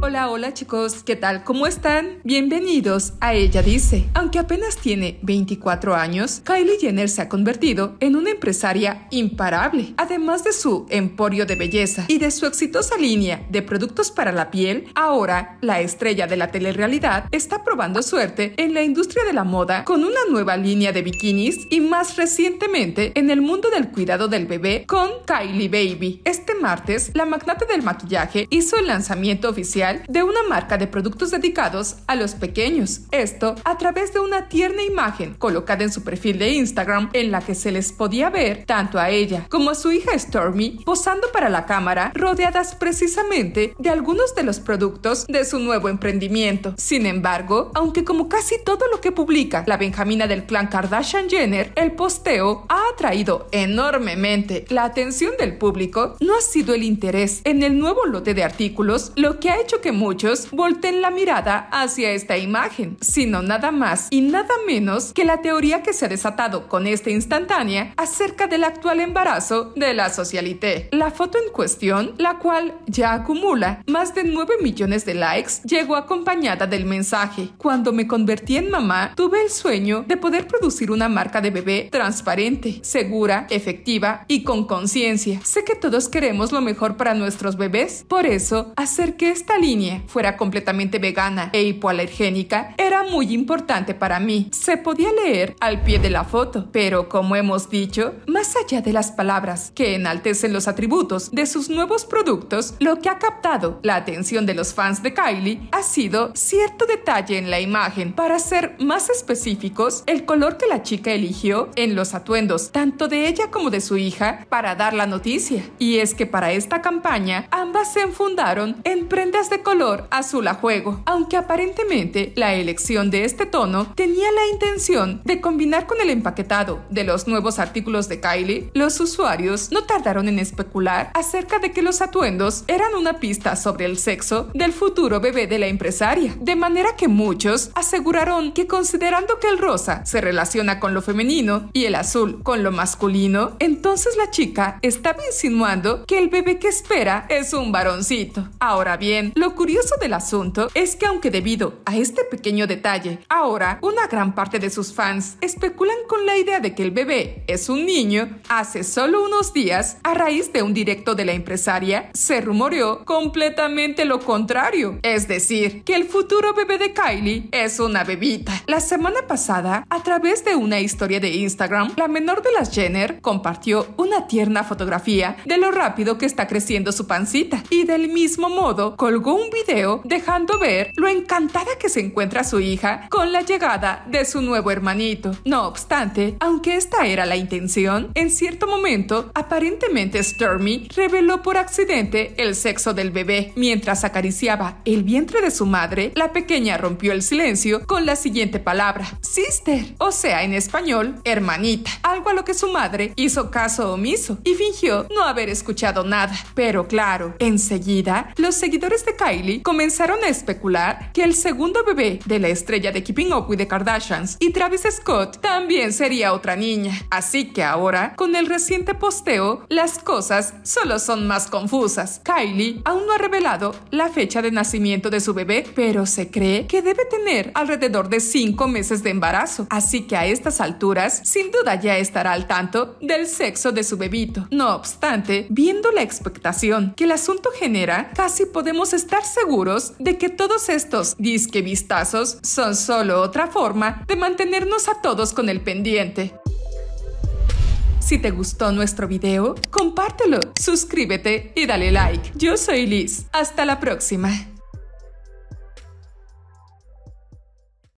Hola, hola chicos, ¿qué tal? ¿Cómo están? Bienvenidos a Ella Dice. Aunque apenas tiene 24 años, Kylie Jenner se ha convertido en una empresaria imparable. Además de su emporio de belleza y de su exitosa línea de productos para la piel, ahora la estrella de la telerrealidad está probando suerte en la industria de la moda con una nueva línea de bikinis y más recientemente en el mundo del cuidado del bebé con Kylie Baby. Este martes, la magnate del maquillaje hizo el lanzamiento oficial de una marca de productos dedicados a los pequeños. Esto a través de una tierna imagen colocada en su perfil de Instagram en la que se les podía ver tanto a ella como a su hija Stormy posando para la cámara rodeadas precisamente de algunos de los productos de su nuevo emprendimiento. Sin embargo, aunque como casi todo lo que publica la Benjamina del clan Kardashian Jenner, el posteo ha atraído enormemente la atención del público, no ha sido el interés en el nuevo lote de artículos lo que ha hecho que muchos volten la mirada hacia esta imagen, sino nada más y nada menos que la teoría que se ha desatado con esta instantánea acerca del actual embarazo de la socialité. La foto en cuestión, la cual ya acumula más de 9 millones de likes, llegó acompañada del mensaje, cuando me convertí en mamá, tuve el sueño de poder producir una marca de bebé transparente, segura, efectiva y con conciencia. Sé que todos queremos lo mejor para nuestros bebés, por eso hacer que esta línea fuera completamente vegana e hipoalergénica era muy importante para mí. Se podía leer al pie de la foto, pero como hemos dicho, más allá de las palabras que enaltecen los atributos de sus nuevos productos, lo que ha captado la atención de los fans de Kylie ha sido cierto detalle en la imagen. Para ser más específicos, el color que la chica eligió en los atuendos, tanto de ella como de su hija, para dar la noticia. Y es que para esta campaña, ambas se enfundaron en prendas de color azul a juego, aunque aparentemente la elección de este tono tenía la intención de combinar con el empaquetado de los nuevos artículos de Kylie, los usuarios no tardaron en especular acerca de que los atuendos eran una pista sobre el sexo del futuro bebé de la empresaria, de manera que muchos aseguraron que considerando que el rosa se relaciona con lo femenino y el azul con lo masculino, entonces la chica estaba insinuando que el bebé que espera es un varoncito. Ahora bien, lo curioso del asunto es que aunque debido a este pequeño detalle, ahora una gran parte de sus fans especulan con la idea de que el bebé es un niño, hace solo unos días, a raíz de un directo de la empresaria, se rumoreó completamente lo contrario, es decir, que el futuro bebé de Kylie es una bebita. La semana pasada, a través de una historia de Instagram, la menor de las Jenner compartió una tierna fotografía de lo rápido que está creciendo su pancita y del mismo modo colgó un video dejando ver lo encantada que se encuentra su hija con la llegada de su nuevo hermanito. No obstante, aunque esta era la intención, en cierto momento, aparentemente Stormy reveló por accidente el sexo del bebé. Mientras acariciaba el vientre de su madre, la pequeña rompió el silencio con la siguiente palabra, sister, o sea, en español, hermanita, algo a lo que su madre hizo caso omiso y fingió no haber escuchado nada. Pero claro, enseguida, los seguidores de Kylie comenzaron a especular que el segundo bebé de la estrella de Keeping Up with the Kardashians y Travis Scott también sería otra niña. Así que ahora, con el reciente posteo, las cosas solo son más confusas. Kylie aún no ha revelado la fecha de nacimiento de su bebé, pero se cree que debe tener alrededor de cinco meses de embarazo. Así que a estas alturas, sin duda ya estará al tanto del sexo de su bebito. No obstante, viendo la expectación que el asunto genera, casi podemos estar seguros de que todos estos disque vistazos son solo otra forma de mantenernos a todos con el pendiente. Si te gustó nuestro video, compártelo, suscríbete y dale like. Yo soy Liz. Hasta la próxima.